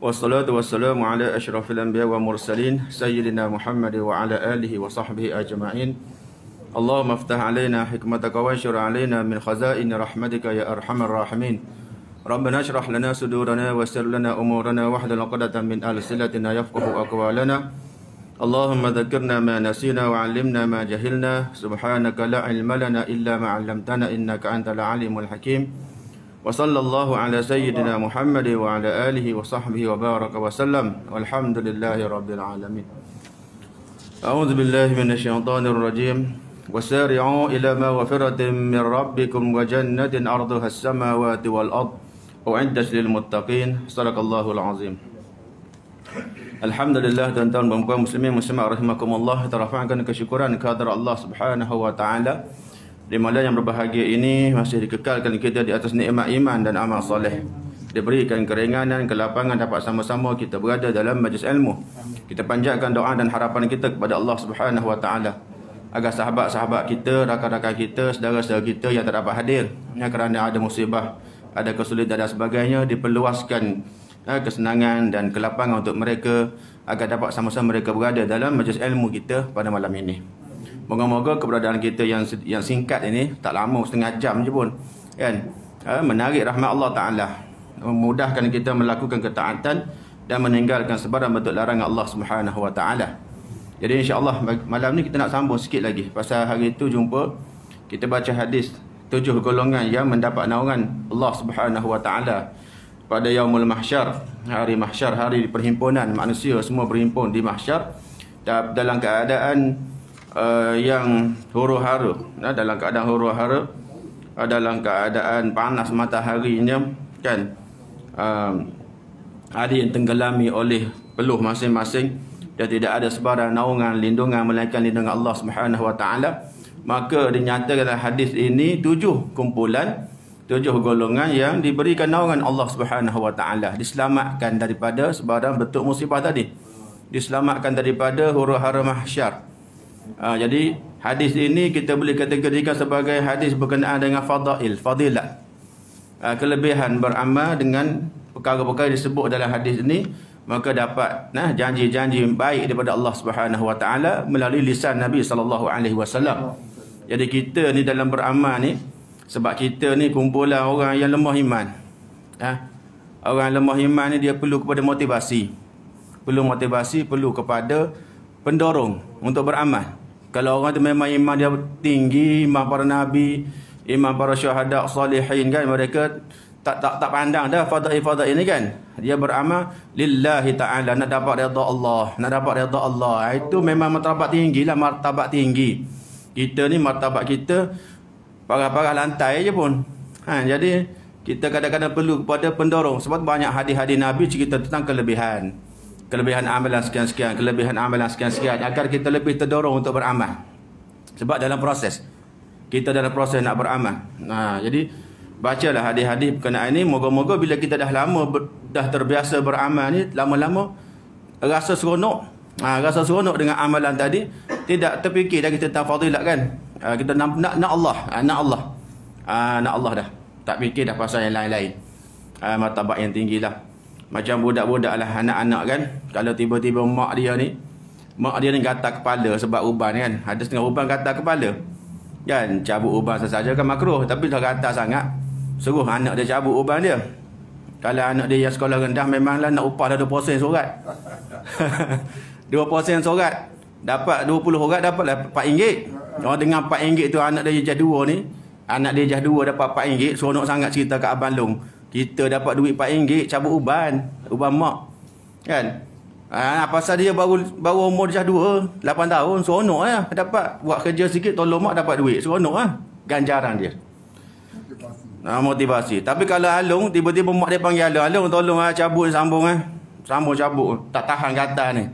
والصلاة والسلام على أشرف الأنبياء والمرسلين سيدنا محمد وعلى آله وصحبه أجمعين اللهم افتح علينا حكمتك وانشر علينا من خزائن رحمتك يا أرحم الراحمين ربنا اشرح لنا صدورنا ويسر لنا أمورنا واحلل عقدة من ألسنتنا يفقه أقوالنا اللهم ذكرنا ما نسينا وعلمنا ما جهلنا سبحانك لا علم لنا إلا ما علمتنا إنك أنت العليم الحكيم وصلى الله على سيدنا محمد وعلى آله وصحبه وبارك وسلم والحمد لله رب العالمين أعوذ بالله من الشيطان الرجيم وسارعوا إلى مغفرة من ربكم وجنة أرضها السماوات والأرض أعدت للمتقين صدق الله العظيم الحمد لله tuan بمقام مسلمين مسلمين رحمكم الله ترفعنا terafa'kan كادر الله سبحانه وتعالى Di malam yang berbahagia ini masih dikekalkan kita di atas nikmat iman dan amal soleh. Diberikan keringanan, kelapangan dapat sama-sama kita berada dalam majlis ilmu. Kita panjatkan doa dan harapan kita kepada Allah Subhanahu Wa Taala agar sahabat-sahabat kita, rakan-rakan kita, saudara-saudara kita yang tak dapat hadir ya, kerana ada musibah, ada kesulitan dan sebagainya diperluaskan ya, kesenangan dan kelapangan untuk mereka agar dapat sama-sama mereka berada dalam majlis ilmu kita pada malam ini. Moga-moga keberadaan kita yang yang singkat ini tak lama setengah jam je pun kan eh, menarik rahmat Allah taala memudahkan kita melakukan ketaatan dan meninggalkan sebarang bentuk larangan Allah Subhanahu wa taala. Jadi insya-Allah malam ni kita nak sambung sikit lagi pasal hari itu jumpa kita baca hadis tujuh golongan yang mendapat naungan Allah Subhanahu wa taala pada yaumul mahsyar, hari mahsyar, hari perhimpunan manusia semua berhimpun di mahsyar dalam keadaan uh, yang huru haru, ya, dalam keadaan huru haru, uh, eh, dalam keadaan panas matahari ini, kan uh, ada yang tenggelami oleh peluh masing-masing dan tidak ada sebarang naungan lindungan melainkan lindungan Allah Subhanahu wa taala maka dinyatakan dalam hadis ini tujuh kumpulan tujuh golongan yang diberikan naungan Allah Subhanahu wa taala diselamatkan daripada sebarang bentuk musibah tadi diselamatkan daripada huru-hara mahsyar Ha, jadi hadis ini kita boleh kategorikan sebagai hadis berkenaan dengan fadail, fadilat. Ha, kelebihan beramal dengan perkara-perkara disebut dalam hadis ini maka dapat nah janji-janji baik daripada Allah Subhanahu Wa Taala melalui lisan Nabi Sallallahu Alaihi Wasallam. Jadi kita ni dalam beramal ni sebab kita ni kumpulan orang yang lemah iman. Ha? Orang lemah iman ni dia perlu kepada motivasi. Perlu motivasi, perlu kepada pendorong untuk beramal. Kalau orang tu memang iman dia tinggi, iman para nabi, iman para syuhada, salihin kan mereka tak tak tak pandang dah fadhil-fadhil ini kan. Dia beramal lillahi taala nak dapat redha Allah, nak dapat redha Allah. Ah, itu memang martabat lah, martabat tinggi. Kita ni martabat kita parah-parah lantai je pun. Ha, jadi kita kadang-kadang perlu kepada pendorong sebab banyak hadis-hadis nabi cerita tentang kelebihan kelebihan amalan sekian-sekian, kelebihan amalan sekian-sekian agar kita lebih terdorong untuk beramal. Sebab dalam proses kita dalam proses nak beramal. Nah, ha, jadi bacalah hadis-hadis berkenaan ini, moga-moga bila kita dah lama dah terbiasa beramal ni lama-lama rasa seronok. Ha, rasa seronok dengan amalan tadi tidak terfikir dah kita tentang fadilat kan. Ha, kita nak nak, nak Allah, ha, nak Allah. Ha, nak Allah dah. Tak fikir dah pasal yang lain-lain. Ha, matabak yang tinggilah. Macam budak-budak lah anak-anak kan Kalau tiba-tiba mak dia ni Mak dia ni gatal kepala sebab uban kan Ada setengah uban gatal kepala Kan cabut uban sahaja kan makruh Tapi dah gatal sangat Suruh anak dia cabut uban dia Kalau anak dia yang sekolah rendah memanglah nak upah dah 20% surat 20% surat Dapat 20 orang dapatlah RM4 Kalau dengan RM4 tu anak dia jadual ni Anak dia jadual dapat RM4 Seronok sangat cerita kat Abang Long kita dapat duit RM4 cabut uban Uban mak Kan Ha, pasal dia baru baru umur dah 2 8 tahun seronok ya. dapat buat kerja sikit tolong mak dapat duit seronok lah ganjaran dia motivasi. Ha, motivasi tapi kalau Alung tiba-tiba mak dia panggil Alung Alung tolong lah ha, cabut sambung lah ha. sambung cabut tak tahan kata ni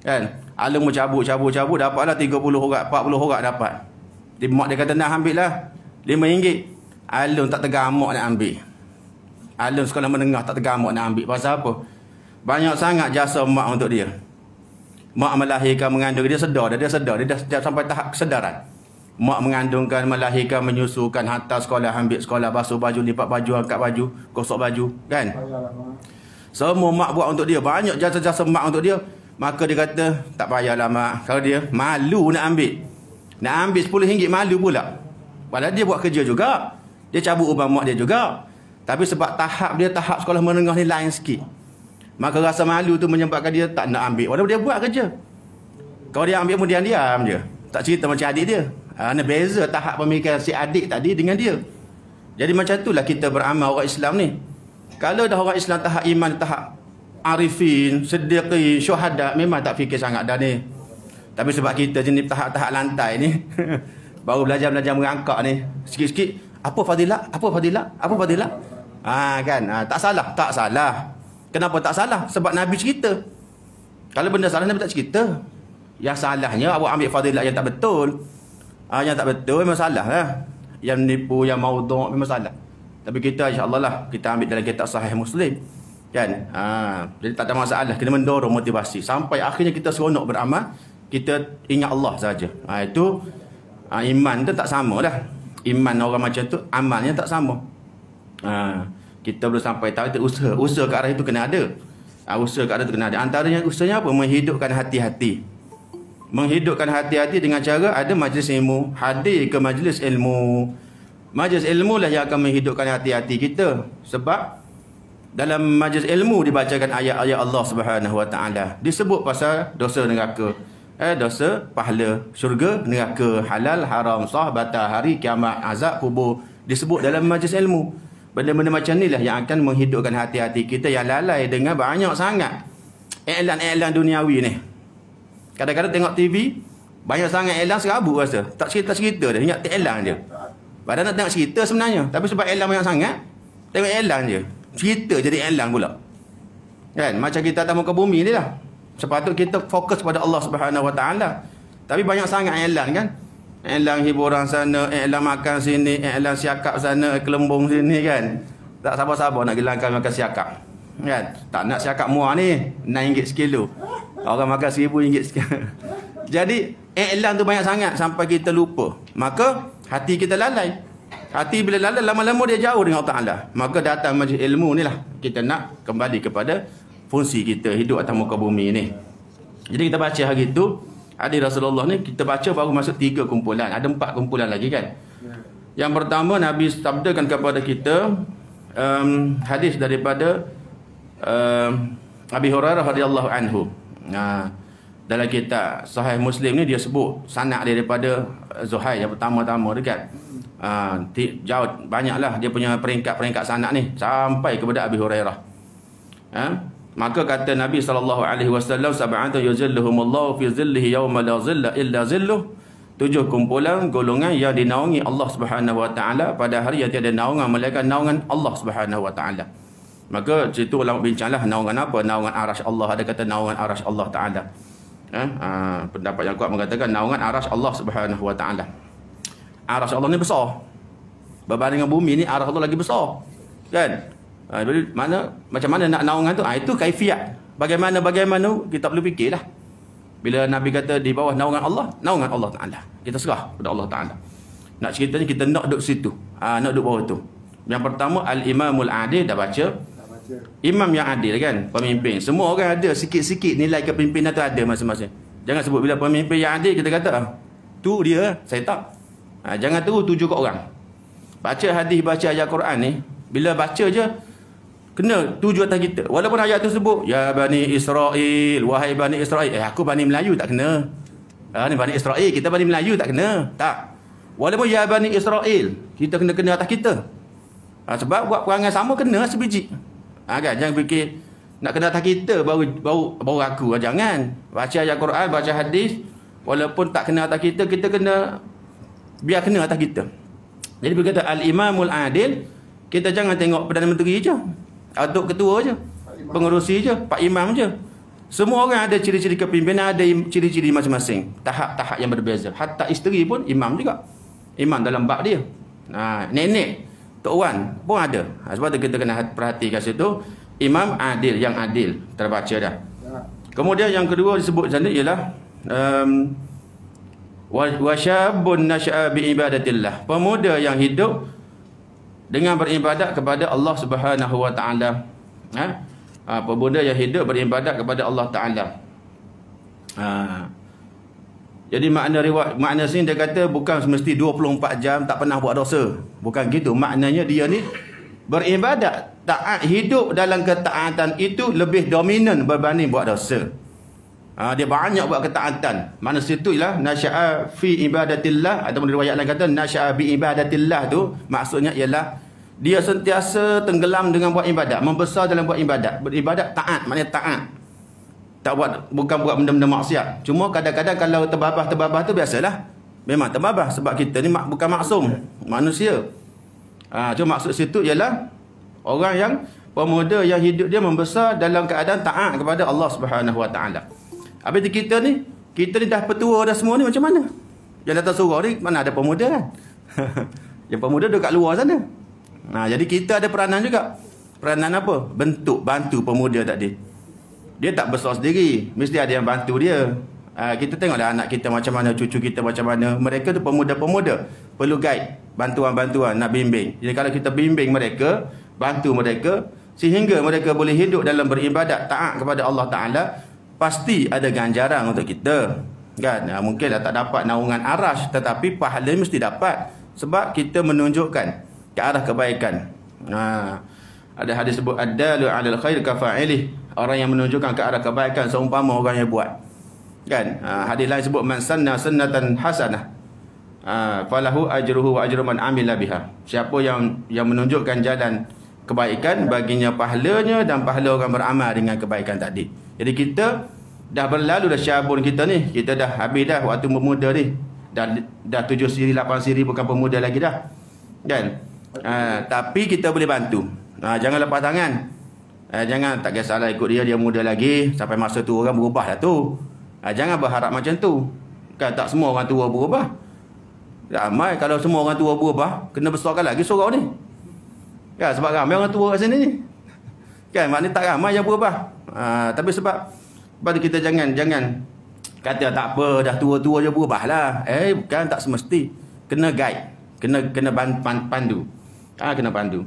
kan Alung mau cabut cabut cabut dapat lah 30 orang 40 orang dapat tiba mak dia kata nak ambil lah RM5 Alung tak tegak mak nak ambil Alam sekolah menengah tak tergamuk nak ambil pasal apa. Banyak sangat jasa mak untuk dia. Mak melahirkan mengandung dia sedar dah, dia sedar, dia dah, dah sampai tahap kesedaran. Mak mengandungkan, melahirkan, menyusukan, hantar sekolah, ambil sekolah, basuh baju, lipat baju, angkat baju, kosok baju, kan? Semua mak buat untuk dia. Banyak jasa-jasa mak untuk dia. Maka dia kata, tak payahlah mak. Kalau dia malu nak ambil. Nak ambil RM10, malu pula. Padahal dia buat kerja juga. Dia cabut ubah mak dia juga. Tapi sebab tahap dia tahap sekolah menengah ni lain sikit. Maka rasa malu tu menyebabkan dia tak nak ambil. Walaupun dia buat kerja. Kalau dia ambil kemudian diam je. Tak cerita macam adik dia. Ada ha, beza tahap pemikiran si adik tadi dengan dia. Jadi macam itulah kita beramal orang Islam ni. Kalau dah orang Islam tahap iman, tahap arifin, sediqi, syuhada memang tak fikir sangat dah ni. Tapi sebab kita jenis tahap-tahap lantai ni. baru belajar-belajar merangkak ni. Sikit-sikit. Apa fadilah? Apa fadilah? Apa fadilah? Ha, kan? Ha, tak salah. Tak salah. Kenapa tak salah? Sebab Nabi cerita. Kalau benda salah, Nabi tak cerita. Yang salahnya, awak ambil fadilat yang tak betul. Ha, yang tak betul, memang salah. Ha? Yang nipu yang maudok, memang salah. Tapi kita, insyaAllah lah, kita ambil dalam kitab sahih Muslim. Kan? Ha, jadi tak ada masalah. kita mendorong motivasi. Sampai akhirnya kita seronok beramal, kita ingat Allah sahaja. Ha, itu, ha, iman tu tak sama lah Iman orang macam tu, amalnya tak sama uh, kita belum sampai tahu itu usaha usaha ke arah itu kena ada uh, usaha ke arah itu kena ada antaranya usahanya apa menghidupkan hati-hati menghidupkan hati-hati dengan cara ada majlis ilmu hadir ke majlis ilmu majlis ilmu lah yang akan menghidupkan hati-hati kita sebab dalam majlis ilmu dibacakan ayat-ayat Allah Subhanahu Wa Taala disebut pasal dosa neraka eh dosa pahala syurga neraka halal haram sah batal hari kiamat azab kubur disebut dalam majlis ilmu Benda-benda macam ni lah yang akan menghidupkan hati-hati kita yang lalai dengan banyak sangat iklan-iklan duniawi ni. Kadang-kadang tengok TV, banyak sangat iklan serabut rasa. Tak cerita-cerita dia, ingat iklan dia. Padahal nak tengok cerita sebenarnya. Tapi sebab iklan banyak sangat, tengok iklan je. Cerita jadi iklan pula. Kan? Macam kita atas muka bumi ni lah. Sepatut kita fokus pada Allah Subhanahu SWT. Tapi banyak sangat iklan kan? Elang eh, hiburan sana, elang eh, makan sini, elang eh, siakap sana, kelembung sini kan. Tak sabar-sabar nak gelangkan makan siakap. Kan? Tak nak siakap muah ni, RM9 sekilo. Orang makan RM1,000 sekilo. Jadi, elang tu banyak sangat sampai kita lupa. Maka, hati kita lalai. Hati bila lalai, lama-lama dia jauh dengan Allah Ta'ala. Maka datang majlis ilmu ni lah. Kita nak kembali kepada fungsi kita hidup atas muka bumi ni. Jadi, kita baca hari tu hadis Rasulullah ni kita baca baru masuk tiga kumpulan ada empat kumpulan lagi kan yang pertama Nabi sabdakan kepada kita um, hadis daripada um, Abi Hurairah radhiyallahu anhu ha, dalam kitab Sahih Muslim ni dia sebut sanak daripada Zuhair yang pertama-tama dekat ha, uh, jauh banyaklah dia punya peringkat-peringkat sanak ni sampai kepada Abi Hurairah ha? Maka kata Nabi sallallahu alaihi wasallam sab'atun yuzilluhumullahu fi zillihi yawma la zilla illa zilluh. Tujuh kumpulan golongan yang dinaungi Allah Subhanahu wa taala pada hari yang tiada naungan melainkan naungan Allah Subhanahu wa taala. Maka situ ulama bincanglah naungan apa? Naungan arasy Allah ada kata naungan arasy Allah taala. Eh, ha, pendapat yang kuat mengatakan naungan arasy Allah Subhanahu wa taala. Arasy Allah ni besar. Berbanding dengan bumi ni arasy Allah lagi besar. Kan? Ha, mana macam mana nak naungan tu? Ha, itu kaifiat. Bagaimana bagaimana kita perlu fikirlah. Bila Nabi kata di bawah naungan Allah, naungan Allah Taala. Kita serah kepada Allah Taala. Nak ceritanya kita nak duduk situ. Ha, nak duduk bawah tu. Yang pertama al-Imamul Adil dah baca. Imam yang adil kan pemimpin. Semua orang ada sikit-sikit nilai kepimpinan tu ada masing-masing. Jangan sebut bila pemimpin yang adil kita kata tu dia saya tak. Ha, jangan teru tuju kat orang. Baca hadis baca ayat Quran ni bila baca je kena tuju atas kita walaupun ayat tu sebut ya bani israel wahai bani israel eh aku bani melayu tak kena ha ni bani israel kita bani melayu tak kena tak walaupun ya bani israel kita kena kena atas kita ha, sebab buat perangai sama kena sebiji ha, kan jangan fikir nak kena atas kita baru baru baru aku jangan baca ayat Quran baca hadis walaupun tak kena atas kita kita kena biar kena atas kita jadi berkata al-imamul adil kita jangan tengok Perdana Menteri je aduk ketua je pengerusi je pak imam je semua orang ada ciri-ciri kepimpinan ada ciri-ciri masing-masing tahap-tahap yang berbeza hatta isteri pun imam juga imam dalam bab dia ha, nenek tok wan pun ada ha, sebab tu kita kena perhatikan situ imam adil yang adil terbaca dah kemudian yang kedua disebut sana ialah um, wa syabun nasya'a bi ibadatillah pemuda yang hidup dengan beribadat kepada Allah Subhanahu Wa Taala. Ha? ha pemuda yang hidup beribadat kepada Allah Taala. Ha. Jadi makna riwayat makna sini dia kata bukan mesti 24 jam tak pernah buat dosa. Bukan gitu. Maknanya dia ni beribadat, taat hidup dalam ketaatan itu lebih dominan berbanding buat dosa. Ah, dia banyak buat ketaatan. Manusia tu ialah nasya'a fi ibadatillah ataupun riwayat lain kata nasya'a bi ibadatillah tu maksudnya ialah dia sentiasa tenggelam dengan buat ibadat, membesar dalam buat ibadat. Beribadat taat, maknanya taat. Tak buat bukan buat benda-benda maksiat. Cuma kadang-kadang kalau terbabah-terbabah tu biasalah. Memang terbabah sebab kita ni bukan maksum, manusia. Ha, cuma maksud situ ialah orang yang pemuda yang hidup dia membesar dalam keadaan taat kepada Allah Subhanahu Habis tu kita ni, kita ni dah petua dah semua ni macam mana? Yang datang surau ni mana ada pemuda kan? yang pemuda duduk kat luar sana. Nah, jadi kita ada peranan juga. Peranan apa? Bentuk bantu pemuda tak Dia Dia tak besar sendiri. Mesti ada yang bantu dia. Uh, kita tengoklah anak kita macam mana, cucu kita macam mana. Mereka tu pemuda-pemuda. Perlu guide. Bantuan-bantuan nak bimbing. Jadi kalau kita bimbing mereka, bantu mereka, sehingga mereka boleh hidup dalam beribadat, taat kepada Allah Ta'ala, pasti ada ganjaran untuk kita kan ah, mungkin dah tak dapat naungan arash tetapi pahala mesti dapat sebab kita menunjukkan ke arah kebaikan ha ada hadis sebut adallu alal khair ka fa'ilih orang yang menunjukkan ke arah kebaikan seumpama orang yang buat kan ha, hadis lain sebut man sanna sunnatan hasanah falahu ajruhu wa ajru man amila biha siapa yang yang menunjukkan jalan kebaikan baginya pahalanya dan pahala orang beramal dengan kebaikan tadi jadi kita dah berlalu dah syabun kita ni. Kita dah habis dah waktu pemuda ni. Dah dah 7 siri lapan siri bukan pemuda lagi dah. Kan? Ha, tapi kita boleh bantu. Ha, jangan lepas tangan. Ha, jangan tak kisahlah ikut dia dia muda lagi sampai masa tu orang berubah dah tu. Ha, jangan berharap macam tu. Kan tak semua orang tua berubah. Ramai kalau semua orang tua berubah, kena besarkan lagi sorau ni. Ya sebab ramai orang tua kat sini ni. Kan maknanya tak ramai yang berubah. Ha, tapi sebab sebab kita jangan jangan kata tak apa dah tua-tua je berubahlah. Eh bukan tak semesti kena guide, kena kena pan, pan, pandu. Ah ha, kena pandu.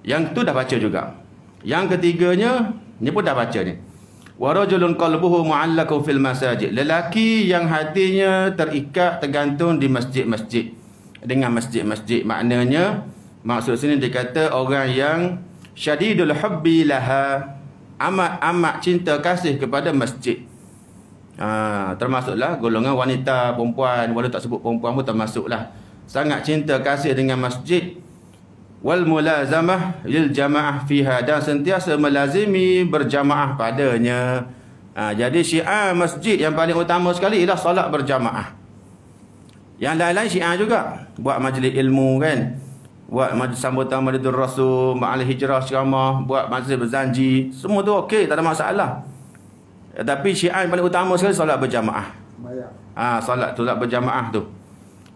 Yang tu dah baca juga. Yang ketiganya ni pun dah baca ni. Warajulun qalbuhu muallaqu fil masajid. Lelaki yang hatinya terikat tergantung di masjid-masjid. Dengan masjid-masjid maknanya maksud sini dikata orang yang syadidul hubbi laha amat amat cinta kasih kepada masjid ha, termasuklah golongan wanita perempuan walau tak sebut perempuan pun termasuklah sangat cinta kasih dengan masjid wal mulazamah lil jamaah fiha dan sentiasa melazimi berjamaah padanya ha, jadi syiar masjid yang paling utama sekali ialah solat berjamaah yang lain-lain syiar juga buat majlis ilmu kan buat majlis sambutan Maulidur Rasul, ma'al hijrah ceramah, buat majlis berzanji, semua tu okey, tak ada masalah. Ya, tapi syiar paling utama sekali solat berjamaah. Ah, ha, solat solat berjamaah tu.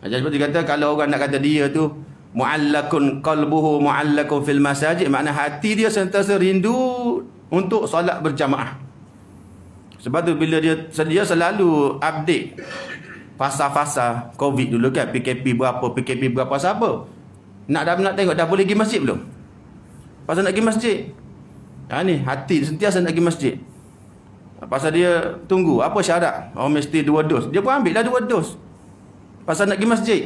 Ha, jadi seperti kata kalau orang nak kata dia tu muallakun qalbuhu muallakun fil masajid, makna hati dia sentiasa rindu untuk solat berjamaah. Sebab tu bila dia dia selalu update fasa-fasa COVID dulu kan PKP berapa PKP berapa siapa nak dah nak tengok dah boleh pergi masjid belum? Pasal nak pergi masjid. Ha ni hati sentiasa nak pergi masjid. Pasal dia tunggu apa syarat? Oh mesti dua dos. Dia pun ambil dah dua dos. Pasal nak pergi masjid.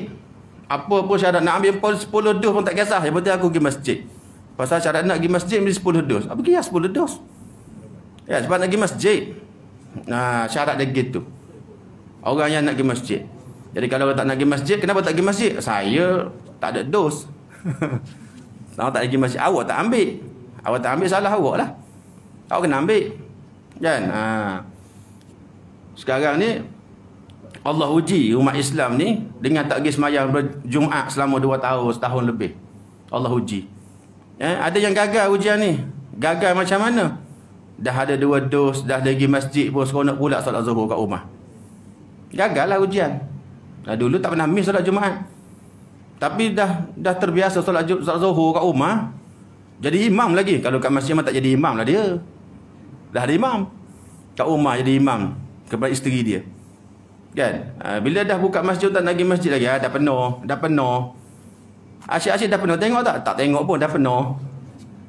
Apa apa syarat nak ambil 10 dos pun tak kisah. Yang penting aku pergi masjid. Pasal syarat nak pergi masjid mesti 10 dos. Apa kira 10 dos? Ya sebab nak pergi masjid. Nah ha, syarat dia gitu. Orang yang nak pergi masjid. Jadi kalau orang tak nak pergi masjid, kenapa tak pergi masjid? Saya tak ada dos. Kalau tak pergi masjid, awak tak ambil. Awak tak ambil, salah awak lah. Awak kena ambil. Kan? Ha. Sekarang ni, Allah uji umat Islam ni dengan tak pergi semayang Jumaat selama dua tahun, setahun lebih. Allah uji. Eh, ada yang gagal ujian ni. Gagal macam mana? Dah ada dua dos, dah pergi masjid pun seronok pula salat zuhur kat rumah. Gagal lah ujian. Dah dulu tak pernah miss solat Jumaat. Tapi dah dah terbiasa solat Zuhur kat rumah. Jadi imam lagi. Kalau kat masjid memang tak jadi imam lah dia. Dah ada imam. Kat rumah jadi imam. Kepada isteri dia. Kan? Ha, bila dah buka masjid, tak lagi masjid lagi. Ha, dah penuh. Dah penuh. Asyik-asyik dah penuh. Tengok tak? Tak tengok pun dah penuh.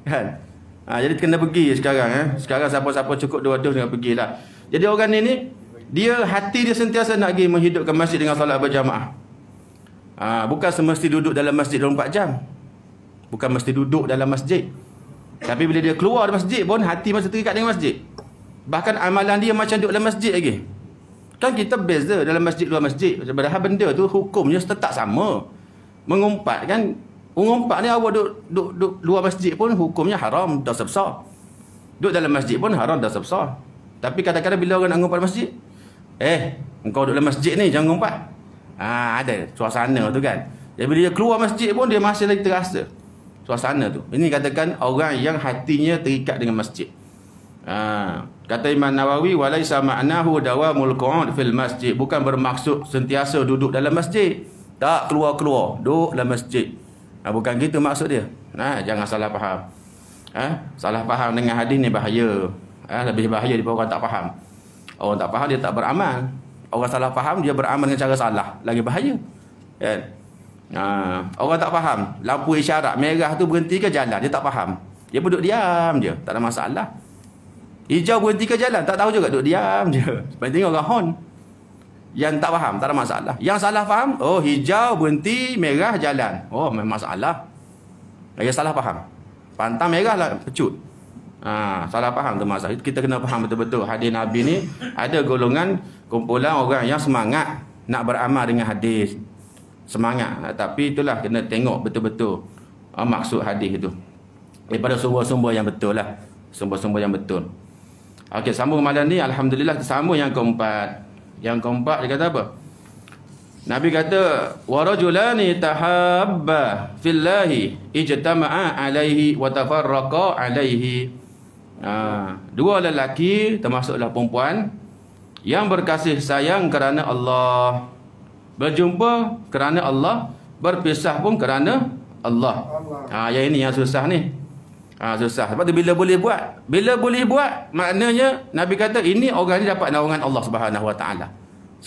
Kan? Ha, jadi kena pergi sekarang. Eh? Sekarang siapa-siapa cukup dua dos dengan pergilah. Jadi orang ni ni, dia hati dia sentiasa nak pergi menghidupkan masjid dengan solat berjamaah. Ha, bukan semesti duduk dalam masjid dalam 4 jam. Bukan mesti duduk dalam masjid. Tapi bila dia keluar dari masjid pun hati masih terikat dengan masjid. Bahkan amalan dia macam duduk dalam masjid lagi. Kan kita beza dalam masjid luar masjid. Padahal benda tu hukumnya tetap sama. Mengumpat kan. Mengumpat ni awak duduk, duduk, duduk luar masjid pun hukumnya haram dosa besar. Duduk dalam masjid pun haram dosa besar. Tapi kadang-kadang bila orang nak mengumpat masjid, Eh, engkau duduk dalam masjid ni jangan ngumpat. Ha, ah, ada suasana tu kan. Jadi bila dia keluar masjid pun dia masih lagi terasa suasana tu. Ini katakan orang yang hatinya terikat dengan masjid. Ha, kata Imam Nawawi walaisa ma'nahu dawamul qu'ud fil masjid bukan bermaksud sentiasa duduk dalam masjid. Tak keluar-keluar, duduk dalam masjid. Ha, bukan gitu maksud dia. Nah, ha, jangan salah faham. Ha, salah faham dengan hadis ni bahaya. Ha, lebih bahaya daripada orang tak faham. Orang tak faham dia tak beramal. Orang salah faham dia beramal dengan cara salah. Lagi bahaya. Kan? Ha, orang tak faham lampu isyarat merah tu berhenti ke jalan dia tak faham. Dia pun duduk diam je. Tak ada masalah. Hijau berhenti ke jalan tak tahu juga duduk diam je. Sebab tengok orang hon. Yang tak faham tak ada masalah. Yang salah faham, oh hijau berhenti merah jalan. Oh memang masalah. Lagi salah faham. Pantang merah lah pecut. Ha, salah faham tu masalah. Kita kena faham betul-betul hadis Nabi ni ada golongan kumpulan orang yang semangat nak beramal dengan hadis. Semangat. Ha, tapi itulah kena tengok betul-betul ha, maksud hadis itu. Daripada sumber-sumber yang betul lah. Sumber-sumber yang betul. Okey, sambung malam ni alhamdulillah sambung yang keempat. Yang keempat dia kata apa? Nabi kata warajulani tahabba fillahi ijtama'a alaihi wa tafarraqa alaihi ha. Dua lelaki termasuklah perempuan Yang berkasih sayang kerana Allah Berjumpa kerana Allah Berpisah pun kerana Allah, Allah. Ha, Yang ini yang susah ni ha, Susah Sebab tu bila boleh buat Bila boleh buat Maknanya Nabi kata ini orang ni dapat naungan Allah SWT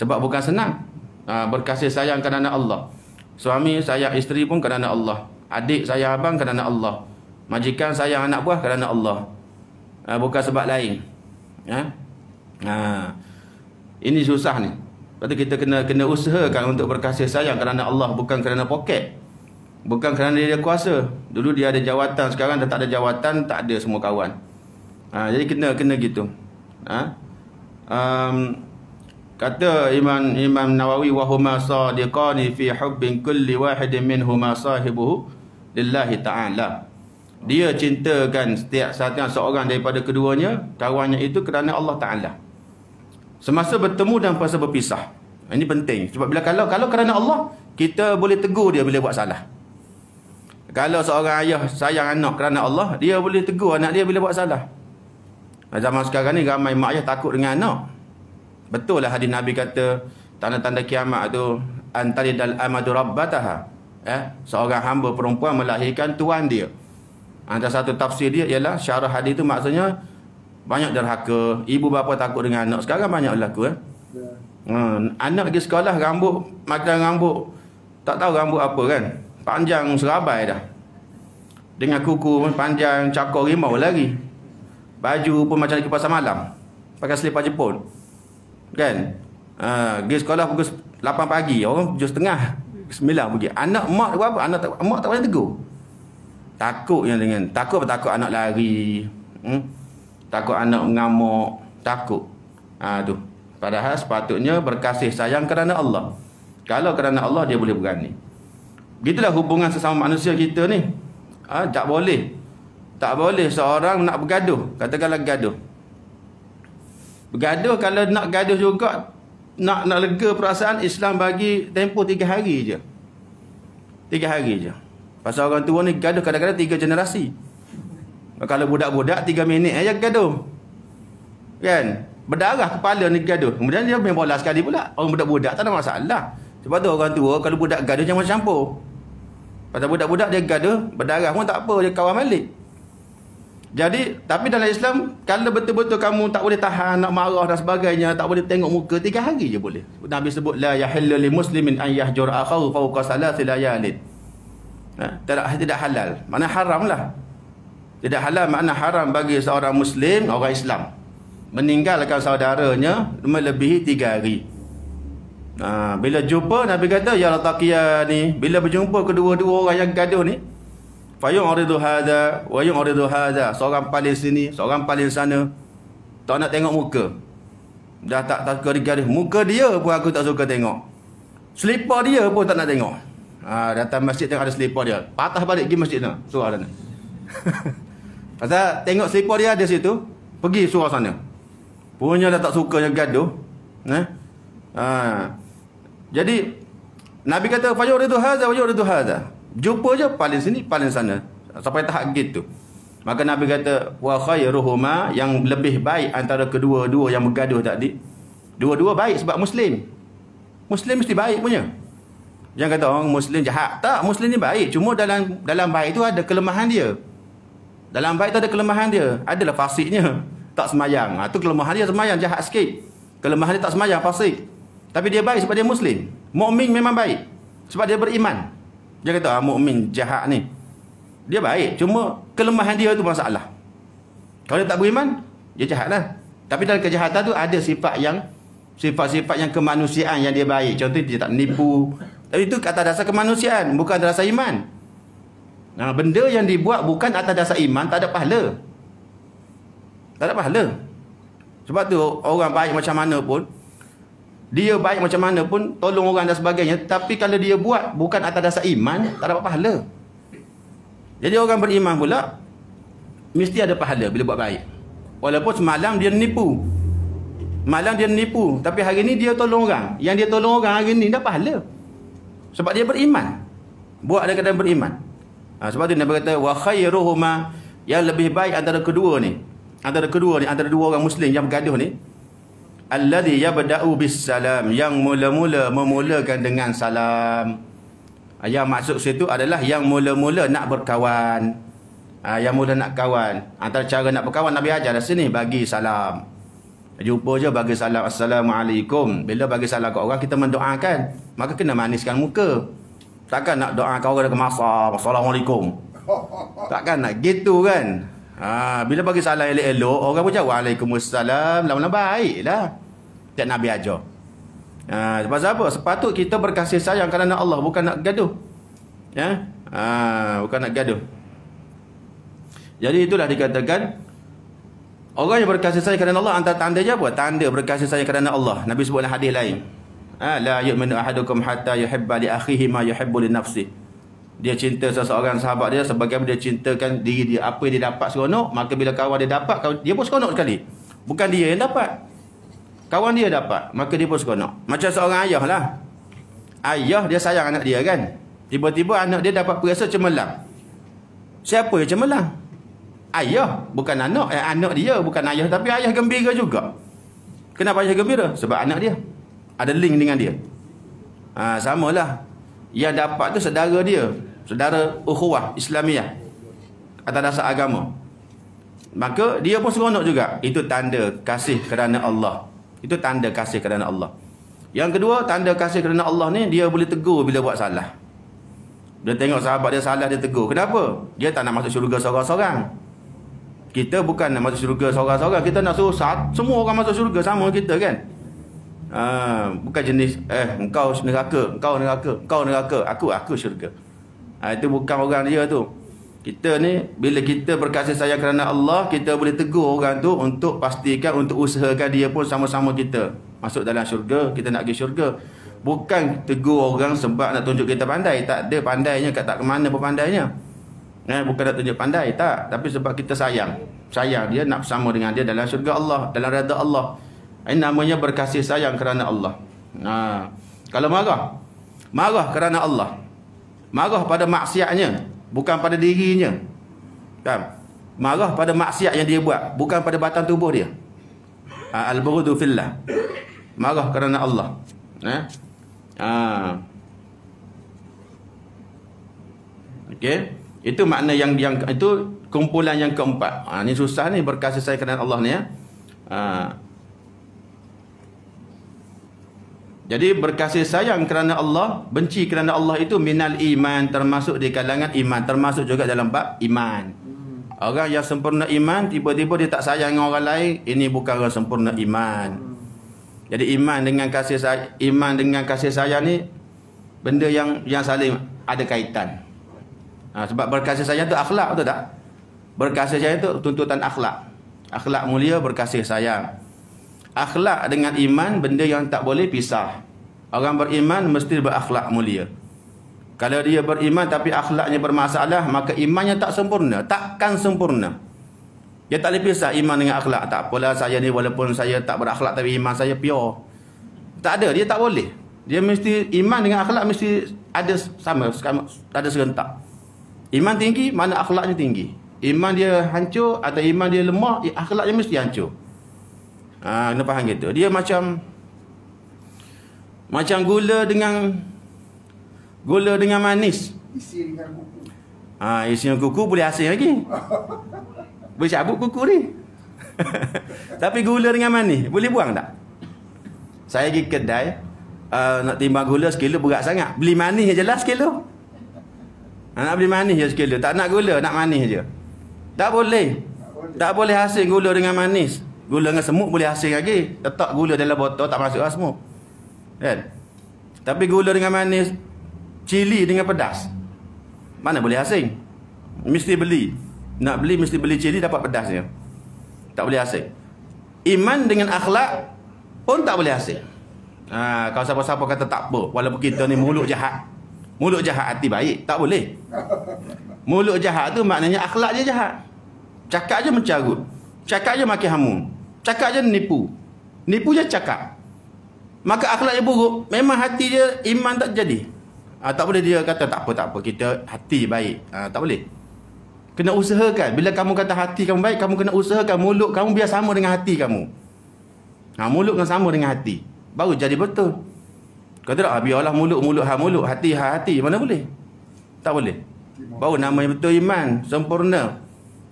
Sebab bukan senang ha, Berkasih sayang kerana Allah Suami saya isteri pun kerana Allah Adik saya abang kerana Allah Majikan saya anak buah kerana Allah ha, bukan sebab lain ha? Ha. ini susah ni patut kita kena kena usahakan untuk berkasih sayang kerana Allah bukan kerana poket bukan kerana dia kuasa dulu dia ada jawatan sekarang dah tak ada jawatan tak ada semua kawan ha, jadi kena kena gitu ha? um, kata imam imam nawawi wa huma sadiqani fi hubbin kulli wahidin minhumasahibuhu lillahi ta'ala dia cintakan setiap satu seorang daripada keduanya Kawannya itu kerana Allah Ta'ala Semasa bertemu dan pasal berpisah Ini penting Sebab bila kalau kalau kerana Allah Kita boleh tegur dia bila buat salah Kalau seorang ayah sayang anak kerana Allah Dia boleh tegur anak dia bila buat salah Zaman sekarang ni ramai mak ayah takut dengan anak Betul lah hadis Nabi kata Tanda-tanda kiamat tu Antari dal amadu eh? Seorang hamba perempuan melahirkan tuan dia Antara satu tafsir dia ialah syarah hadis itu maksudnya banyak derhaka, ibu bapa takut dengan anak. Sekarang banyak berlaku eh. Ya. Hmm, anak pergi sekolah rambut macam rambut tak tahu rambut apa kan. Panjang serabai dah. Dengan kuku panjang cakor rimau lagi. Baju pun macam lagi pasal malam. Pakai selipar Jepun. Kan? Ha, uh, pergi sekolah pukul 8 pagi. Orang 7.30. 9 pergi. Anak mak apa? Anak tak, mak tak payah tegur. Takut yang dengan takut apa takut anak lari. Hmm? Takut anak mengamuk, takut. Ah ha, tu. Padahal sepatutnya berkasih sayang kerana Allah. Kalau kerana Allah dia boleh berani. Gitulah hubungan sesama manusia kita ni. ha, tak boleh. Tak boleh seorang nak bergaduh. Katakanlah gaduh. Bergaduh kalau nak gaduh juga nak nak lega perasaan Islam bagi tempoh tiga hari je. tiga hari je. Pasal orang tua ni gaduh kadang-kadang tiga generasi. Kalau budak-budak tiga minit aja gaduh. Kan? Berdarah kepala ni gaduh. Kemudian dia main bola sekali pula. Orang budak-budak tak ada masalah. Sebab tu orang tua kalau budak gaduh jangan campur. Pasal budak-budak dia gaduh, berdarah pun tak apa. Dia kawan balik. Jadi, tapi dalam Islam, kalau betul-betul kamu tak boleh tahan, nak marah dan sebagainya, tak boleh tengok muka, tiga hari je boleh. Nabi sebut, La yahillu li muslimin an yahjur akhaw fauqa salasi layalin ha? tidak tidak halal mana haramlah tidak halal makna haram bagi seorang muslim orang Islam meninggalkan saudaranya melebihi tiga hari ha, bila jumpa nabi kata ya lataqiya ni bila berjumpa kedua-dua orang yang gaduh ni fayum uridu hadha wa yum hadha seorang paling sini seorang paling sana tak nak tengok muka dah tak tak gaduh muka dia pun aku tak suka tengok selipar dia pun tak nak tengok Ah datang masjid tengok ada selipar dia. Patah balik pergi masjid tu. Surah sana. Pasal tengok selipar dia ada situ, pergi surah sana. Punya dah tak suka yang gaduh. Eh? Ha. Jadi Nabi kata fajr itu haza wajr itu haza. Jumpa je paling sini paling sana. Sampai tahap gitu. Maka Nabi kata wa khairuhuma yang lebih baik antara kedua-dua yang bergaduh tadi. Dua-dua baik sebab muslim. Muslim mesti baik punya. Jangan kata orang Muslim jahat. Tak, Muslim ni baik. Cuma dalam dalam baik tu ada kelemahan dia. Dalam baik tu ada kelemahan dia. Adalah fasiknya. Tak semayang. Itu ha, kelemahan dia semayang. Jahat sikit. Kelemahan dia tak semayang. Fasik. Tapi dia baik sebab dia Muslim. Mu'min memang baik. Sebab dia beriman. Jangan kata, ah, mu'min jahat ni. Dia baik. Cuma kelemahan dia tu masalah. Kalau dia tak beriman, dia jahat lah. Tapi dalam kejahatan tu ada sifat yang sifat-sifat yang kemanusiaan yang dia baik. Contoh dia tak menipu. Tapi itu kata dasar kemanusiaan, bukan dasar iman. Nah, benda yang dibuat bukan atas dasar iman tak ada pahala. Tak ada pahala. Sebab tu orang baik macam mana pun dia baik macam mana pun tolong orang dan sebagainya tapi kalau dia buat bukan atas dasar iman tak ada pahala. Jadi orang beriman pula mesti ada pahala bila buat baik. Walaupun semalam dia nipu. Malam dia nipu, Tapi hari ni dia tolong orang Yang dia tolong orang hari ni dah pahala Sebab dia beriman Buat dia kata beriman ha, Sebab tu Nabi kata Wa khairuhuma Yang lebih baik antara kedua ni Antara kedua ni Antara dua orang muslim yang bergaduh ni Alladhi yabda'u salam. Yang mula-mula memulakan dengan salam ha, Yang maksud situ adalah Yang mula-mula nak berkawan ha, Yang mula nak kawan Antara cara nak berkawan Nabi ajar dah sini Bagi salam Jumpa je bagi salam Assalamualaikum Bila bagi salam ke orang kita mendoakan Maka kena maniskan muka Takkan nak doakan orang dekat masa Assalamualaikum Takkan nak gitu kan ha, Bila bagi salam elok-elok Orang pun jawab Waalaikumsalam Lama-lama baik lah Tak Nabi ajar ha, Sebab apa? Sepatut kita berkasih sayang kerana Allah Bukan nak gaduh ya? ha, Bukan nak gaduh Jadi itulah dikatakan Orang yang berkasih sayang kerana Allah antara tanda je apa? Tanda berkasih sayang kerana Allah. Nabi sebut dalam hadis lain. Ha, La yu'minu ahadukum hatta yuhibba li akhihi ma yuhibbu li nafsi. Dia cinta seseorang sahabat dia sebagaimana dia cintakan diri dia. Apa yang dia dapat seronok, maka bila kawan dia dapat, dia pun seronok sekali. Bukan dia yang dapat. Kawan dia dapat, maka dia pun seronok. Macam seorang ayah lah. Ayah dia sayang anak dia kan. Tiba-tiba anak dia dapat perasa cemerlang. Siapa yang cemerlang? ayah bukan anak eh, anak dia bukan ayah tapi ayah gembira juga kenapa ayah gembira sebab anak dia ada link dengan dia ha, lah, yang dapat tu saudara dia saudara ukhuwah islamiah atas dasar agama maka dia pun seronok juga itu tanda kasih kerana Allah itu tanda kasih kerana Allah yang kedua tanda kasih kerana Allah ni dia boleh tegur bila buat salah dia tengok sahabat dia salah dia tegur kenapa dia tak nak masuk syurga seorang-seorang kita bukan nak masuk syurga seorang-seorang. Kita nak suruh saat semua orang masuk syurga sama kita kan. Uh, bukan jenis eh engkau neraka, engkau neraka, engkau neraka, aku aku syurga. Ha, itu bukan orang dia tu. Kita ni bila kita berkasih sayang kerana Allah, kita boleh tegur orang tu untuk pastikan untuk usahakan dia pun sama-sama kita masuk dalam syurga, kita nak pergi syurga. Bukan tegur orang sebab nak tunjuk kita pandai, tak ada pandainya kat tak ke mana pun pandainya. Eh, bukan nak tunjuk pandai, tak. Tapi sebab kita sayang. Sayang dia, nak bersama dengan dia dalam syurga Allah, dalam rada Allah. Ini namanya berkasih sayang kerana Allah. Ha. Kalau marah, marah kerana Allah. Marah pada maksiatnya, bukan pada dirinya. Kan? Marah pada maksiat yang dia buat, bukan pada batang tubuh dia. Ha, Al-Burudu Fillah. Marah kerana Allah. Eh? Ha. Okay. Okay. Itu makna yang yang itu kumpulan yang keempat. Ha ni susah ni berkasih sayang kepada Allah ni ya. Ha. Jadi berkasih sayang kerana Allah, benci kerana Allah itu minal iman termasuk di kalangan iman, termasuk juga dalam bab iman. Orang yang sempurna iman tiba-tiba dia tak sayang dengan orang lain, ini bukan orang sempurna iman. Jadi iman dengan kasih sayang, iman dengan kasih sayang ni benda yang yang saling ada kaitan. Ha, sebab berkasih sayang tu akhlak betul tak? Berkasih sayang tu tuntutan akhlak. Akhlak mulia berkasih sayang. Akhlak dengan iman benda yang tak boleh pisah. Orang beriman mesti berakhlak mulia. Kalau dia beriman tapi akhlaknya bermasalah, maka imannya tak sempurna. Takkan sempurna. Dia tak boleh pisah iman dengan akhlak. Tak apalah saya ni walaupun saya tak berakhlak tapi iman saya pure. Tak ada. Dia tak boleh. Dia mesti iman dengan akhlak mesti ada sama. Tak ada ada serentak. Iman tinggi, mana akhlaknya tinggi. Iman dia hancur atau iman dia lemah, akhlaknya mesti hancur. Ah, ha, kena faham gitu. Dia macam macam gula dengan gula dengan manis. Isi dengan kuku. Ah, ha, isi dengan kuku boleh asing lagi. boleh cabut kuku ni. Tapi gula dengan manis, boleh buang tak? Saya pergi kedai, uh, nak timbang gula sekilo berat sangat. Beli manis je lah sekilo. Nak beli manis je sekali. Tak nak gula, nak manis je. Tak boleh. Tak boleh hasil gula dengan manis. Gula dengan semut boleh hasil lagi. Letak gula dalam botol tak masuk semut. Kan? Tapi gula dengan manis, cili dengan pedas. Mana boleh hasil? Mesti beli. Nak beli mesti beli cili dapat pedasnya. Tak boleh hasil. Iman dengan akhlak pun tak boleh hasil. Ha, kalau siapa-siapa kata tak apa walaupun kita ni mulut jahat Mulut jahat hati baik. Tak boleh. Mulut jahat tu maknanya akhlak je jahat. Cakap je mencarut. Cakap je makin hamun. Cakap je nipu. Nipu je cakap. Maka akhlak dia buruk. Memang hati dia iman tak jadi. Ha, tak boleh dia kata tak apa, tak apa. Kita hati baik. Ha, tak boleh. Kena usahakan. Bila kamu kata hati kamu baik, kamu kena usahakan mulut kamu biar sama dengan hati kamu. Ha, mulut kena sama dengan hati. Baru jadi betul. Kau tak, ah, biarlah mulut, mulut, ha, mulut, hati, ha, hati. Mana boleh? Tak boleh. Baru nama yang betul iman, sempurna.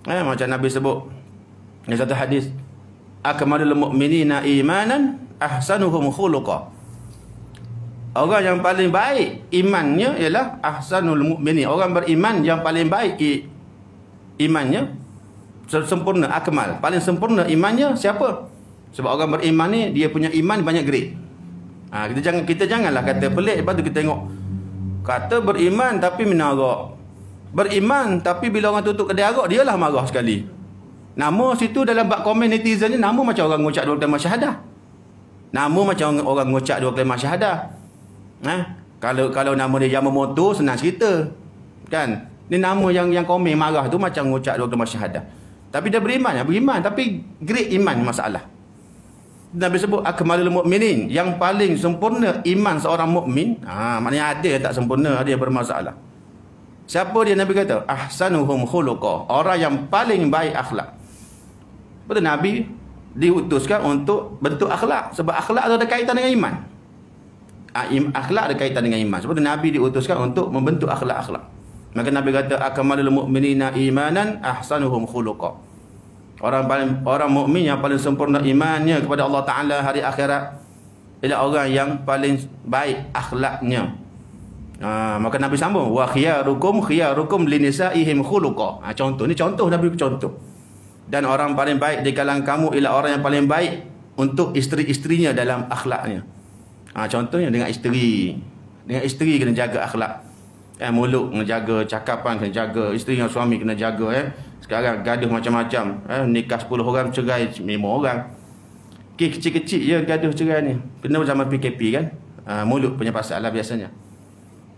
Eh, macam Nabi sebut. Ini satu hadis. Akmalul mu'minina imanan ahsanuhum khuluqa. Orang yang paling baik imannya ialah ahsanul mu'mini. Orang beriman yang paling baik imannya sempurna, akmal. Paling sempurna imannya siapa? Sebab orang beriman ni, dia punya iman banyak grade. Ha, kita jangan kita janganlah kata pelik lepas tu kita tengok kata beriman tapi menarok. Beriman tapi bila orang tutup kedai arak dialah marah sekali. Nama situ dalam bab komen netizen ni nama macam orang mengucap dua kalimah syahadah. Nama macam orang, orang mengucap dua kalimah syahadah. Ha? Kalau kalau nama dia Yama Moto senang cerita. Kan? Ni nama yang yang komen marah tu macam mengucap dua kalimah syahadah. Tapi dia beriman, dia ya, beriman tapi great iman masalah. Nabi sebut akmalul mukminin yang paling sempurna iman seorang mukmin. Ha maknanya ada tak sempurna, ada bermasalah. Siapa dia Nabi kata? Ahsanuhum khuluqa, orang yang paling baik akhlak. Betul Nabi diutuskan untuk bentuk akhlak sebab akhlak ada kaitan dengan iman. Aim ah, akhlak ada kaitan dengan iman. Sebab Nabi diutuskan untuk membentuk akhlak-akhlak. Maka Nabi kata akmalul mukminina imanan ahsanuhum khuluqa orang paling orang mukmin yang paling sempurna imannya kepada Allah Taala hari akhirat ialah orang yang paling baik akhlaknya. Ha, maka Nabi sambung wa khiyarukum khiyarukum linisaihim khuluqa. Ha, contoh ni contoh Nabi contoh. Dan orang paling baik di kalangan kamu ialah orang yang paling baik untuk isteri-isterinya dalam akhlaknya. Ha, contohnya dengan isteri. Dengan isteri kena jaga akhlak. Eh, mulut kena jaga, cakapan kena jaga, isteri dengan suami kena jaga. Eh. Sekarang gaduh macam-macam. Eh, nikah sepuluh orang cerai 5 orang. Okey, kecil-kecil je gaduh cerai ni. Kena zaman PKP kan. Ha, mulut punya pasal lah biasanya.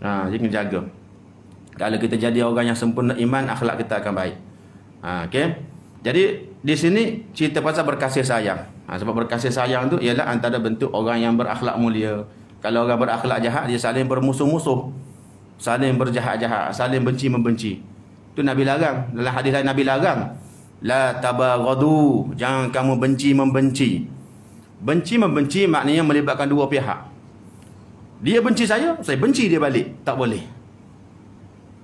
Ha, dia kena jaga. Kalau kita jadi orang yang sempurna iman, akhlak kita akan baik. Ha, ah, okay. Jadi, di sini cerita pasal berkasih sayang. Ha, sebab berkasih sayang tu ialah antara bentuk orang yang berakhlak mulia. Kalau orang berakhlak jahat, dia saling bermusuh-musuh. Saling berjahat-jahat. Saling benci-membenci. benci membenci itu Nabi larang. Dalam hadis lain Nabi larang. La tabaradu. Jangan kamu benci-membenci. Benci-membenci maknanya melibatkan dua pihak. Dia benci saya, saya benci dia balik. Tak boleh.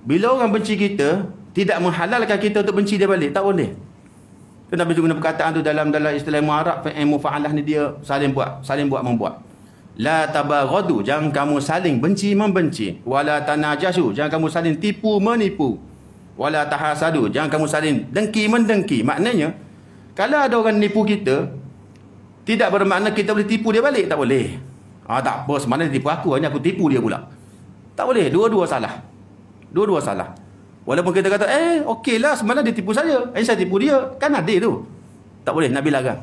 Bila orang benci kita, tidak menghalalkan kita untuk benci dia balik. Tak boleh. Itu Nabi guna perkataan tu dalam dalam istilah mu'arab. Fa'in mu'fa'alah ni dia saling buat. Saling buat membuat. La tabaradu. Jangan kamu saling benci-membenci. Wa la tanajasu. Jangan kamu saling tipu-menipu wala tahasadu jangan kamu saling dengki mendengki maknanya kalau ada orang nipu kita tidak bermakna kita boleh tipu dia balik tak boleh ah tak apa semalam dia tipu aku hanya aku tipu dia pula tak boleh dua-dua salah dua-dua salah walaupun kita kata eh okeylah semalam dia tipu saya eh saya tipu dia kan adik tu tak boleh nabi larang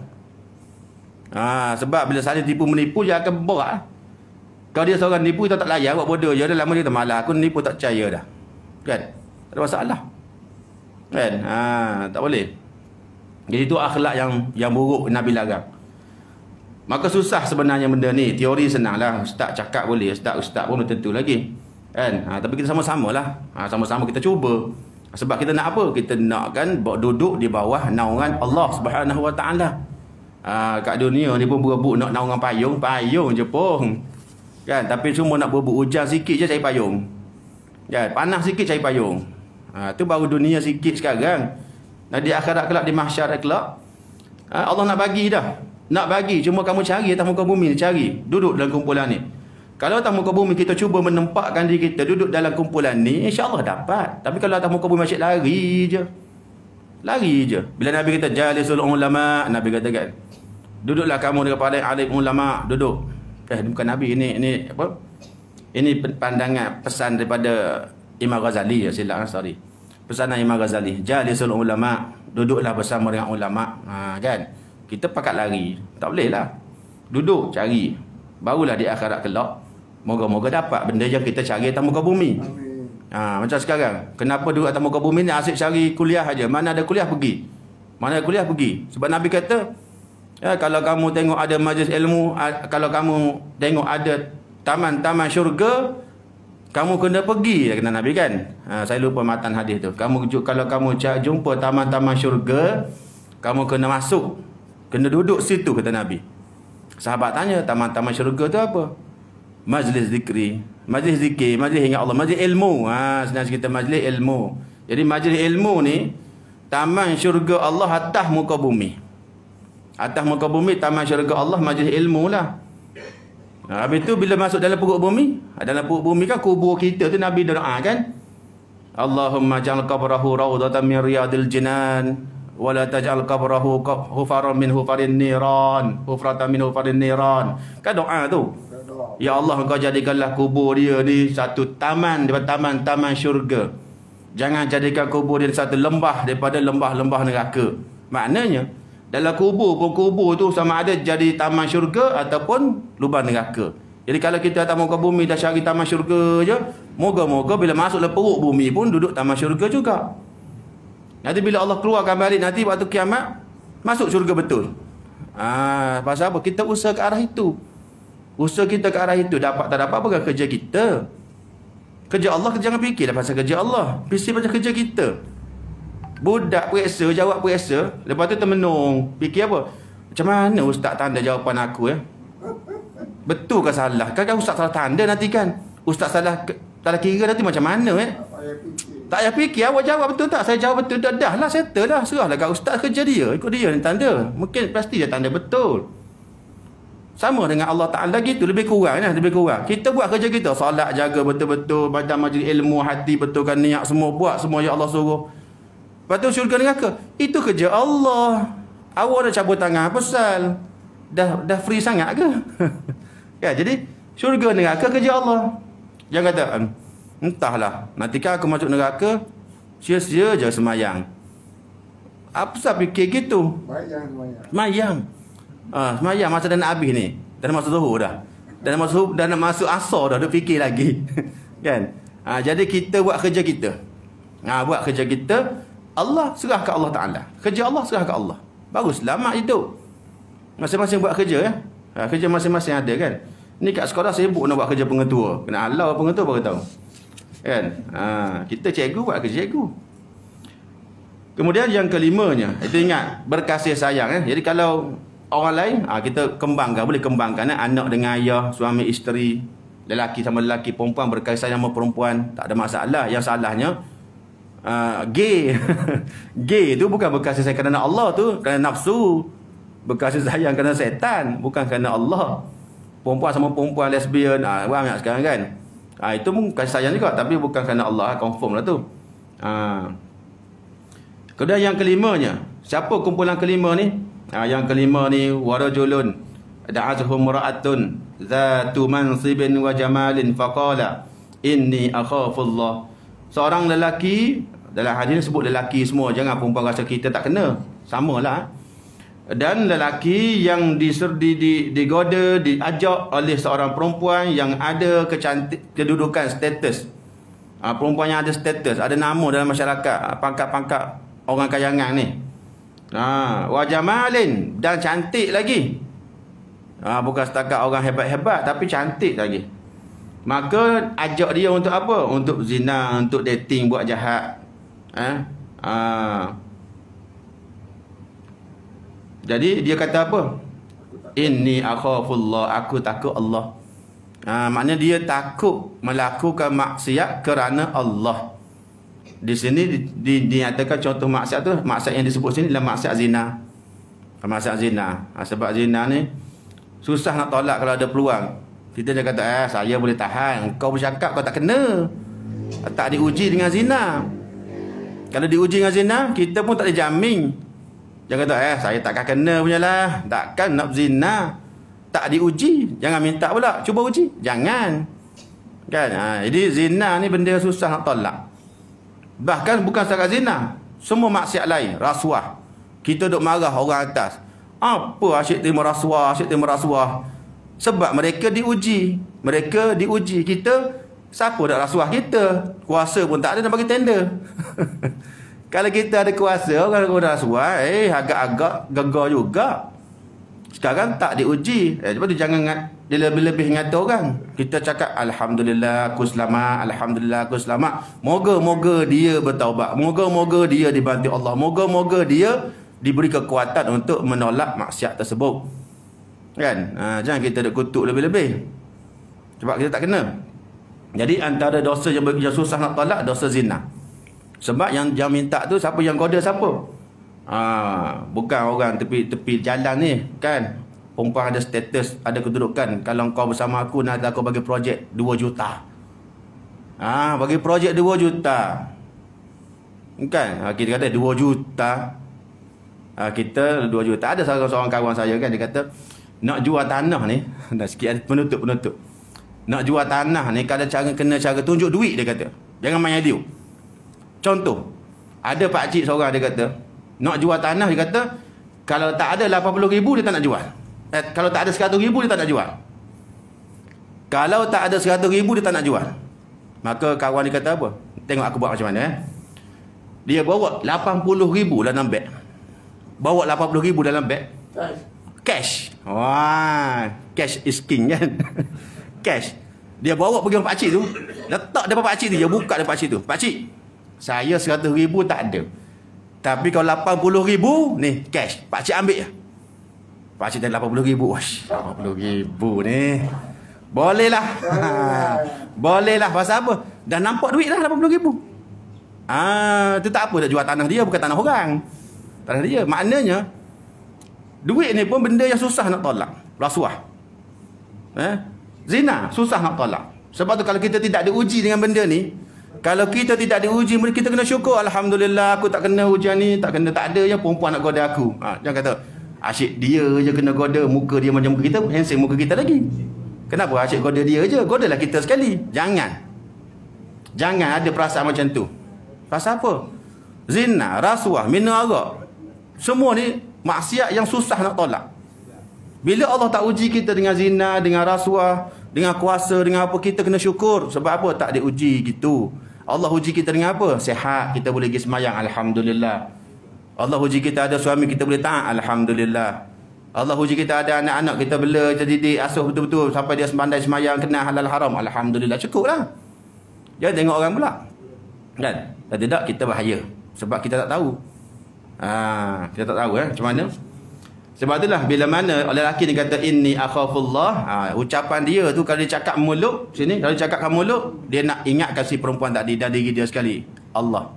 ah sebab bila saling tipu menipu dia akan berat kalau dia seorang nipu kita tak layan buat bodoh je ya dah lama dia kata malah aku nipu tak percaya dah kan ada masalah kan ha, tak boleh jadi itu akhlak yang yang buruk Nabi larang maka susah sebenarnya benda ni teori senanglah ustaz cakap boleh ustaz ustaz pun tentu lagi kan ha, tapi kita sama-samalah ha, sama-sama kita cuba sebab kita nak apa kita nak kan duduk di bawah naungan Allah Subhanahu Wa Taala ha, kat dunia ni pun berebut nak naungan payung payung je pun kan tapi cuma nak berebut hujan sikit je cari payung kan panas sikit cari payung Ha, tu baru dunia sikit sekarang. Dan di akhirat kelak, di mahsyarat kelak. Ha, Allah nak bagi dah. Nak bagi. Cuma kamu cari atas muka bumi ni. Cari. Duduk dalam kumpulan ni. Kalau atas muka bumi kita cuba menempatkan diri kita duduk dalam kumpulan ni. InsyaAllah dapat. Tapi kalau atas muka bumi masih lari je. Lari je. Bila Nabi kata, Jalisul ulama. Nabi kata kan. Duduklah kamu dengan para alim ulama. Duduk. Eh, bukan Nabi. Ini, ini apa? Ini pandangan, pesan daripada Imam Ghazali ya silap kan sorry. Pesanan Imam Ghazali, jalisul ulama, duduklah bersama dengan ulama. Ha kan. Kita pakat lari, tak boleh lah. Duduk cari. Barulah di akhirat kelak moga-moga dapat benda yang kita cari atas muka bumi. Ha, macam sekarang, kenapa duduk atas muka bumi ni asyik cari kuliah aja? Mana ada kuliah pergi? Mana ada kuliah pergi? Sebab Nabi kata, ya, kalau kamu tengok ada majlis ilmu, kalau kamu tengok ada taman-taman syurga, kamu kena pergi kena Nabi kan. Ha, saya lupa matan hadis tu. Kamu kalau kamu jumpa taman-taman syurga, kamu kena masuk. Kena duduk situ kata Nabi. Sahabat tanya, taman-taman syurga tu apa? Majlis zikri, majlis zikir, majlis ingat Allah, majlis ilmu. Ha, senang kita majlis ilmu. Jadi majlis ilmu ni taman syurga Allah atas muka bumi. Atas muka bumi taman syurga Allah majlis ilmu lah. Ha, habis tu bila masuk dalam perut bumi, ha, dalam perut bumi kan kubur kita tu Nabi doa kan? Allahumma ja'al qabrahu rawdatan min riyadil jinan wa la taj'al qabrahu hufaran min hufarin niran, hufratan min hufarin niran. Kan doa tu. Ya Allah kau jadikanlah kubur dia ni satu taman daripada taman-taman syurga. Jangan jadikan kubur dia satu lembah daripada lembah-lembah neraka. Maknanya dalam kubur pun kubur tu sama ada jadi taman syurga ataupun lubang neraka. Jadi kalau kita datang muka bumi dah cari taman syurga je, moga-moga bila masuklah perut bumi pun duduk taman syurga juga. Nanti bila Allah keluarkan balik nanti waktu kiamat, masuk syurga betul. Ah, pasal apa? Kita usaha ke arah itu. Usaha kita ke arah itu. Dapat tak dapat bukan kerja kita. Kerja Allah, kita jangan fikirlah pasal kerja Allah. Fikir pasal kerja Kita. Budak periksa jawab periksa Lepas tu termenung Fikir apa Macam mana ustaz tanda jawapan aku ya Betul ke salah Kan ustaz salah tanda nanti kan Ustaz salah Salah kira nanti macam mana eh tak payah fikir awak jawab betul tak saya jawab betul dah, dah lah settle dah serah lah kat ustaz kerja dia ikut dia yang tanda mungkin pasti dia tanda betul sama dengan Allah Ta'ala gitu lebih kurang lah lebih kurang kita buat kerja kita salat jaga betul-betul badan majlis ilmu hati betulkan niat semua buat semua yang Allah suruh Lepas tu syurga neraka. Itu kerja Allah. Awak dah cabut tangan apa sal? Dah dah free sangat ke? ya, jadi syurga neraka kerja Allah. Jangan kata entahlah, nanti kan aku masuk neraka sia-sia je semayang. Apa sah fikir gitu? Semayang semayang. Semayang. Ah, semayang masa dan habis ni. Dan masuk zuhur dah. Dan masa zuhur dan nak masuk asar dah dah fikir lagi. kan? Ha, jadi kita buat kerja kita. Ha, buat kerja kita Allah serah ke Allah Ta'ala Kerja Allah serah ke Allah Bagus, lama hidup Masing-masing buat kerja ya ha, Kerja masing-masing ada kan Ni kat sekolah sibuk nak buat kerja pengetua Kena halau pengetua baru tahu Kan ha, Kita cikgu buat kerja cikgu Kemudian yang kelimanya Itu ingat Berkasih sayang ya Jadi kalau Orang lain ha, Kita kembangkan Boleh kembangkan eh? Anak dengan ayah Suami isteri Lelaki sama lelaki Perempuan berkasih sayang sama perempuan Tak ada masalah Yang salahnya uh, gay. gay tu bukan bekas saya kerana Allah tu, kerana nafsu. Bekas sayang kerana setan, bukan kerana Allah. Perempuan sama perempuan lesbian, ah uh, banyak sekarang kan. Ah uh, itu pun kasih sayang juga tapi bukan kerana Allah, ah, confirm lah tu. Ah. Uh. Kemudian yang kelimanya, siapa kumpulan kelima ni? Ah uh, yang kelima ni warajulun da'azhum ra'atun zatu mansibin wa jamalin faqala inni akhafullah seorang lelaki dalam hadis ni sebut lelaki semua jangan perempuan rasa kita tak kena lah dan lelaki yang diser digoda diajak oleh seorang perempuan yang ada kecantik kedudukan status ha, perempuan yang ada status ada nama dalam masyarakat ah, pangkat-pangkat orang kayangan ni ha ah, wajamalin dan cantik lagi ha, bukan setakat orang hebat-hebat tapi cantik lagi Maka ajak dia untuk apa? Untuk zina, untuk dating, buat jahat. Eh? Ha. Jadi dia kata apa? Ini Inni Allah, aku takut Allah. Ha, maknanya dia takut melakukan maksiat kerana Allah. Di sini di, di, dinyatakan contoh maksiat tu, maksiat yang disebut sini adalah maksiat zina. Maksiat zina. Ha, sebab zina ni susah nak tolak kalau ada peluang. Kita dah kata eh saya boleh tahan. Kau bercakap kau tak kena. Ah, tak diuji dengan zina. Kalau diuji dengan zina, kita pun tak dijamin. Jangan kata eh saya takkan kena punyalah. Takkan nak zina. Tak diuji. Jangan minta pula. Cuba uji. Jangan. Kan? Ha, jadi zina ni benda susah nak tolak. Bahkan bukan sahaja zina. Semua maksiat lain. Rasuah. Kita duk marah orang atas. Apa asyik terima rasuah, asyik terima rasuah. Sebab mereka diuji. Mereka diuji. Kita, siapa nak rasuah kita? Kuasa pun tak ada nak bagi tender. Kalau kita ada kuasa, orang nak rasuah, eh, agak-agak gagal juga. Sekarang tak diuji. Eh, sebab tu jangan lebih-lebih ngata orang. Kita cakap, Alhamdulillah, aku selamat. Alhamdulillah, aku selamat. Moga-moga dia bertaubat. Moga-moga dia dibantu Allah. Moga-moga dia diberi kekuatan untuk menolak maksiat tersebut. Kan? Ha, jangan kita ada kutuk lebih-lebih. Sebab kita tak kena. Jadi antara dosa yang, yang susah nak tolak, dosa zina. Sebab yang yang minta tu, siapa yang goda siapa? Ha, bukan orang tepi-tepi jalan ni, kan? Perempuan ada status, ada kedudukan. Kalau kau bersama aku, nak aku bagi projek 2 juta. Ha, bagi projek 2 juta. Kan? Ha, kita kata 2 juta. Ha, kita 2 juta. Ada seorang-seorang kawan saya kan, dia kata nak jual tanah ni dah sikit penutup-penutup nak jual tanah ni kalau cara kena cara tunjuk duit dia kata jangan main adil contoh ada pak cik seorang dia kata nak jual tanah dia kata kalau tak ada 80 ribu dia tak nak jual eh, kalau tak ada 100 ribu dia tak nak jual kalau tak ada 100 ribu dia tak nak jual maka kawan dia kata apa tengok aku buat macam mana eh? dia bawa 80 ribu dalam beg bawa 80 ribu dalam beg cash Wah, cash is king kan? cash. Dia bawa pergi pak cik tu. Letak depan pak cik tu. Dia buka depan pak cik tu. Pak cik, saya 100 ribu tak ada. Tapi kalau 80 ribu, ni cash. Pak cik ambil je. Ya. Pak cik dah 80 ribu. Wah, 80 ribu ni. Boleh lah. Boleh lah. Pasal apa? Dah nampak duit lah 80 ribu. Ah, tu tak apa. Dah jual tanah dia. Bukan tanah orang. Tanah dia. Maknanya, Duit ni pun benda yang susah nak tolak. Rasuah. Eh? Zina susah nak tolak. Sebab tu kalau kita tidak diuji dengan benda ni. Kalau kita tidak diuji, kita kena syukur. Alhamdulillah aku tak kena ujian ni. Tak kena tak ada yang perempuan nak goda aku. Ha, jangan kata. Asyik dia je kena goda. Muka dia macam muka kita. Handsome muka kita lagi. Kenapa asyik goda dia je? lah kita sekali. Jangan. Jangan ada perasaan macam tu. Pasal apa? Zina, rasuah, minum arak. Semua ni Maksiat yang susah nak tolak Bila Allah tak uji kita dengan zina Dengan rasuah Dengan kuasa Dengan apa kita kena syukur Sebab apa tak diuji gitu Allah uji kita dengan apa Sehat kita boleh pergi semayang Alhamdulillah Allah uji kita ada suami kita boleh taat Alhamdulillah Allah uji kita ada anak-anak kita bela Jadi di asuh betul-betul Sampai dia sembandai semayang Kena halal haram Alhamdulillah cukup lah Jangan tengok orang pula Kan Tak tidak kita bahaya Sebab kita tak tahu Ah, kita tak tahu eh macam mana. Sebab itulah bila mana orang lelaki ni kata inni akhafullah, ha, ucapan dia tu kalau dia cakap muluk sini, kalau dia cakap kan muluk, dia nak ingat kasih perempuan tadi dan diri dia sekali. Allah.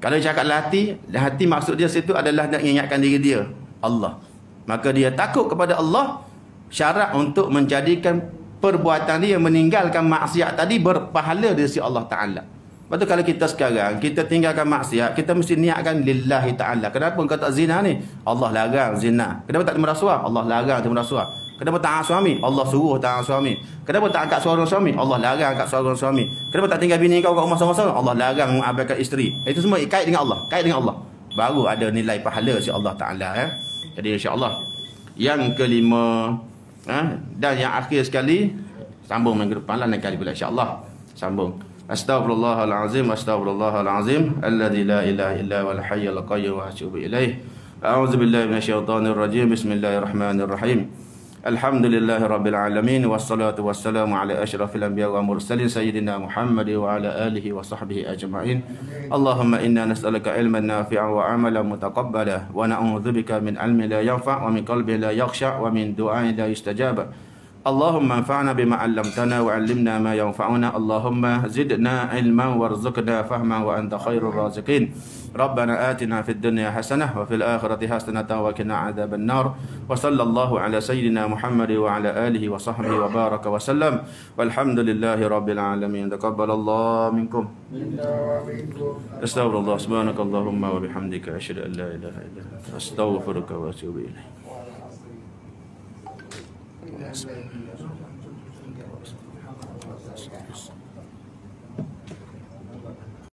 Kalau dia cakap hati, hati maksud dia situ adalah nak ingatkan diri dia. Allah. Maka dia takut kepada Allah syarat untuk menjadikan perbuatan dia meninggalkan maksiat tadi berpahala di sisi Allah Taala. Lepas tu kalau kita sekarang, kita tinggalkan maksiat, kita mesti niatkan lillahi ta'ala. Kenapa kau tak zina ni? Allah larang zina. Kenapa tak terima rasuah? Allah larang terima rasuah. Kenapa tak suami? Allah suruh tak suami. Kenapa tak angkat suara suami? Allah larang angkat suara suami. Kenapa tak tinggal bini kau kat rumah sama-sama? Allah larang mengabaikan isteri. Itu semua kait dengan Allah. Kait dengan Allah. Baru ada nilai pahala si Allah ta'ala. Eh? Jadi Allah. Yang kelima. Eh? Dan yang akhir sekali. Sambung minggu depan lah. Nekali pula insyaAllah. Sambung. أستغفر الله العظيم أستغفر الله العظيم الذي لا إله إلا هو الحي القيوم وأتوب إليه أعوذ بالله من الشيطان الرجيم بسم الله الرحمن الرحيم الحمد لله رب العالمين والصلاة والسلام على أشرف الأنبياء والمرسلين سيدنا محمد وعلى آله وصحبه أجمعين اللهم إنا نسألك علما نافعا وعملا متقبلا ونعوذ بك من علم لا ينفع ومن قلب لا يخشع ومن دعاء لا يستجاب اللهم انفعنا بما علمتنا وعلمنا ما ينفعنا اللهم زدنا علما وارزقنا فهما وأنت خير الرازقين ربنا آتنا في الدنيا حسنة وفي الآخرة حسنة وقنا عذاب النار وصلى الله على سيدنا محمد وعلى آله وصحبه وبارك وسلم والحمد لله رب العالمين تقبل الله منكم استغفر الله سبحانك اللهم وبحمدك أشهد أن لا إله إلا أنت أستغفرك وأتوب إليك That's